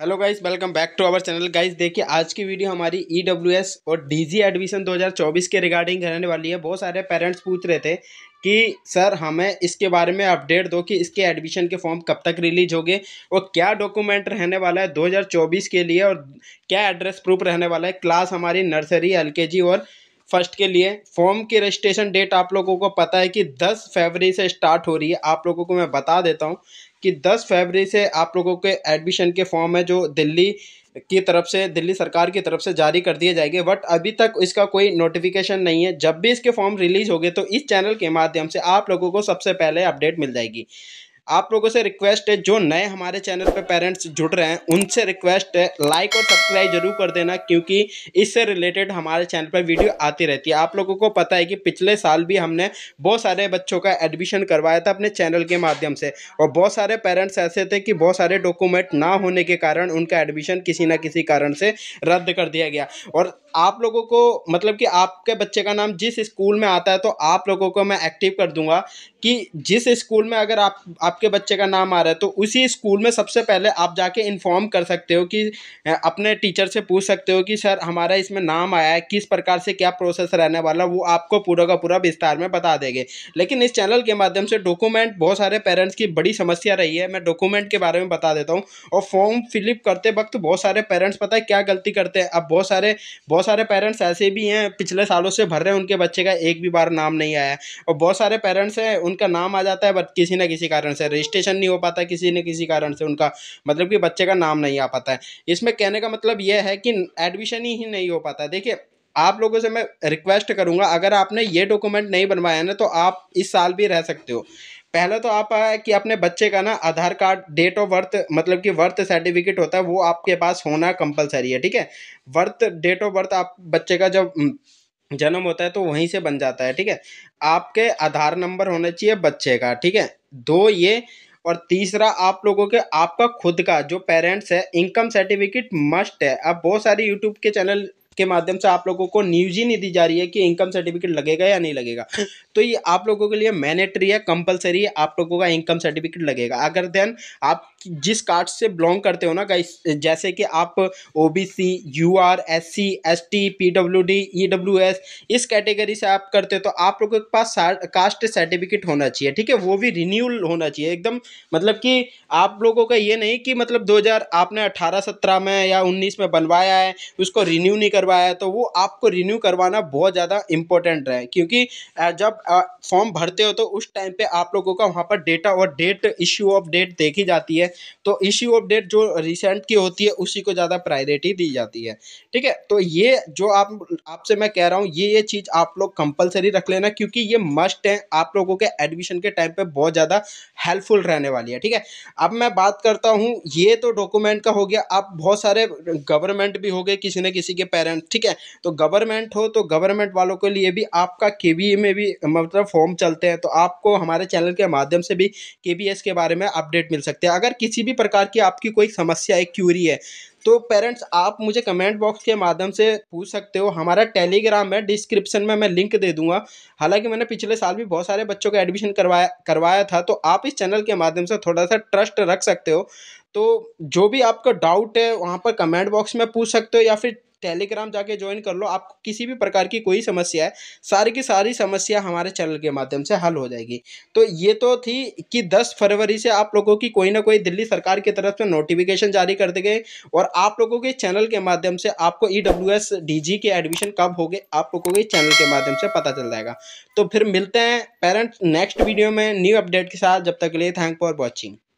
hello guys welcome back to our channel guys देखिए आज की वीडियो हमारी ई e और डीजी एडमिशन 2024 के रिगार्डिंग रहने वाली है बहुत सारे पेरेंट्स पूछ रहे थे कि सर हमें इसके बारे में अपडेट दो कि इसके एडमिशन के फॉर्म कब तक रिलीज होंगे और क्या डॉक्यूमेंट रहने वाला है 2024 के लिए और क्या एड्रेस प्रूफ रहने वाला है क्लास हमारी नर्सरी एल और फर्स्ट के लिए फॉर्म की रजिस्ट्रेशन डेट आप लोगों को पता है कि 10 फरवरी से स्टार्ट हो रही है आप लोगों को मैं बता देता हूँ कि 10 फरवरी से आप लोगों के एडमिशन के फॉर्म है जो दिल्ली की तरफ से दिल्ली सरकार की तरफ से जारी कर दिए जाएंगे बट अभी तक इसका कोई नोटिफिकेशन नहीं है जब भी इसके फॉर्म रिलीज होंगे तो इस चैनल के माध्यम से आप लोगों को सबसे पहले अपडेट मिल जाएगी आप लोगों से रिक्वेस्ट है जो नए हमारे चैनल पे पेरेंट्स जुड़ रहे हैं उनसे रिक्वेस्ट है लाइक और सब्सक्राइब जरूर कर देना क्योंकि इससे रिलेटेड हमारे चैनल पर वीडियो आती रहती है आप लोगों को पता है कि पिछले साल भी हमने बहुत सारे बच्चों का एडमिशन करवाया था अपने चैनल के माध्यम से और बहुत सारे पेरेंट्स ऐसे थे कि बहुत सारे डॉक्यूमेंट ना होने के कारण उनका एडमिशन किसी ना किसी कारण से रद्द कर दिया गया और आप लोगों को मतलब कि आपके बच्चे का नाम जिस स्कूल में आता है तो आप लोगों को मैं एक्टिव कर दूंगा कि जिस स्कूल में अगर आप आपके बच्चे का नाम आ रहा है तो उसी स्कूल में सबसे पहले आप जाके इन्फॉर्म कर सकते हो कि अपने टीचर से पूछ सकते हो कि सर हमारा इसमें नाम आया है किस प्रकार से क्या प्रोसेस रहने वाला वो आपको पूरा का पूरा विस्तार में बता देंगे लेकिन इस चैनल के माध्यम से डॉक्यूमेंट बहुत सारे पेरेंट्स की बड़ी समस्या रही है मैं डॉक्यूमेंट के बारे में बता देता हूँ और फॉर्म फिलअप करते वक्त बहुत सारे पेरेंट्स पता है क्या गलती करते हैं अब बहुत सारे बहुत बहुत सारे पेरेंट्स ऐसे भी हैं पिछले सालों से भर रहे हैं उनके बच्चे का एक भी बार नाम नहीं आया और बहुत सारे पेरेंट्स हैं उनका नाम आ जाता है बट किसी न किसी कारण से रजिस्ट्रेशन नहीं हो पाता किसी न किसी कारण से उनका मतलब कि बच्चे का नाम नहीं आ पाता है इसमें कहने का मतलब यह है कि एडमिशन ही नहीं हो पाता देखिए आप लोगों से मैं रिक्वेस्ट करूंगा अगर आपने ये डॉक्यूमेंट नहीं बनवाया ना तो आप इस साल भी रह सकते हो पहला तो आप आया कि अपने बच्चे का ना Aadhaar card date of birth मतलब कि बर्थ सर्टिफिकेट होता है वो आपके पास होना कंपलसरी है ठीक है बर्थ डेट ऑफ बर्थ आप बच्चे का जब हम्म, जन्म होता है तो वहीं से बन जाता है ठीक है आपके आधार नंबर होना चाहिए बच्चे का ठीक है दो ये और तीसरा आप लोगों के आपका खुद का जो पेरेंट्स है इनकम सर्टिफिकेट मस्ट है अब बहुत सारे यूट्यूब के चैनल के माध्यम से आप लोगों को न्यूज ही नहीं दी जा रही है कि इनकम सर्टिफिकेट लगेगा या नहीं लगेगा तो ये आप लोगों के लिए मैनेटरी है कंपलसरी है आप लोगों का इनकम सर्टिफिकेट लगेगा अगर देन आप जिस कार्ड से बिलोंग करते हो ना गाइस जैसे कि आप O B C U R S C S T P W D E W S इस कैटेगरी से आप करते हो तो आप लोगों के पास कास्ट सर्टिफिकेट होना चाहिए ठीक है वो भी रिन्यूअल होना चाहिए एकदम मतलब कि आप लोगों का ये नहीं कि मतलब 2000 आपने 18 17 में या 19 में बनवाया है उसको रिन्यू नहीं करवा करवाया तो वो आपको रिन्यू करवाना बहुत ज़्यादा इंपॉर्टेंट रहे क्योंकि जब फॉर्म भरते हो तो उस टाइम पे आप लोगों का वहाँ पर डेटा और डेट इश्यू ऑफ डेट देखी जाती है तो इश्यू ऑफ डेट जो रिसेंट की होती है उसी को ज़्यादा प्रायोरिटी दी जाती है ठीक है तो ये जो आप आपसे मैं कह रहा हूँ ये ये चीज़ आप लोग कंपलसरी रख लेना क्योंकि ये मस्ट है आप लोगों के एडमिशन के टाइम पर बहुत ज़्यादा हेल्पफुल रहने वाली है ठीक है अब मैं बात करता हूँ ये तो डॉक्यूमेंट का हो गया आप बहुत सारे गवर्नमेंट भी हो गए किसी न किसी के पेरेंट हैं ठीक है तो गवर्नमेंट हो तो गवर्नमेंट वालों के लिए भी आपका के में भी मतलब फॉर्म चलते हैं तो आपको हमारे चैनल के माध्यम से भी के के बारे में अपडेट मिल सकते हैं अगर किसी भी प्रकार की आपकी कोई समस्या है क्यूरी है तो पेरेंट्स आप मुझे कमेंट बॉक्स के माध्यम से पूछ सकते हो हमारा टेलीग्राम है डिस्क्रिप्शन में मैं लिंक दे दूंगा हालांकि मैंने पिछले साल भी बहुत सारे बच्चों का एडमिशन करवाया करवाया था तो आप इस चैनल के माध्यम से थोड़ा सा ट्रस्ट रख सकते हो तो जो भी आपका डाउट है वहाँ पर कमेंट बॉक्स में पूछ सकते हो या फिर टेलीग्राम जाके ज्वाइन कर लो आपको किसी भी प्रकार की कोई समस्या है सारी की सारी समस्या हमारे चैनल के माध्यम से हल हो जाएगी तो ये तो थी कि दस फरवरी से आप लोगों की कोई ना कोई दिल्ली सरकार की तरफ से नोटिफिकेशन जारी कर दी गई और आप लोगों के चैनल के माध्यम से आपको ई e डब्ल्यू के एडमिशन कब हो गए आप लोगों के चैनल के माध्यम से पता चल जाएगा तो फिर मिलते हैं पेरेंट्स नेक्स्ट वीडियो में न्यू अपडेट के साथ जब तक के लिए थैंक फॉर वॉचिंग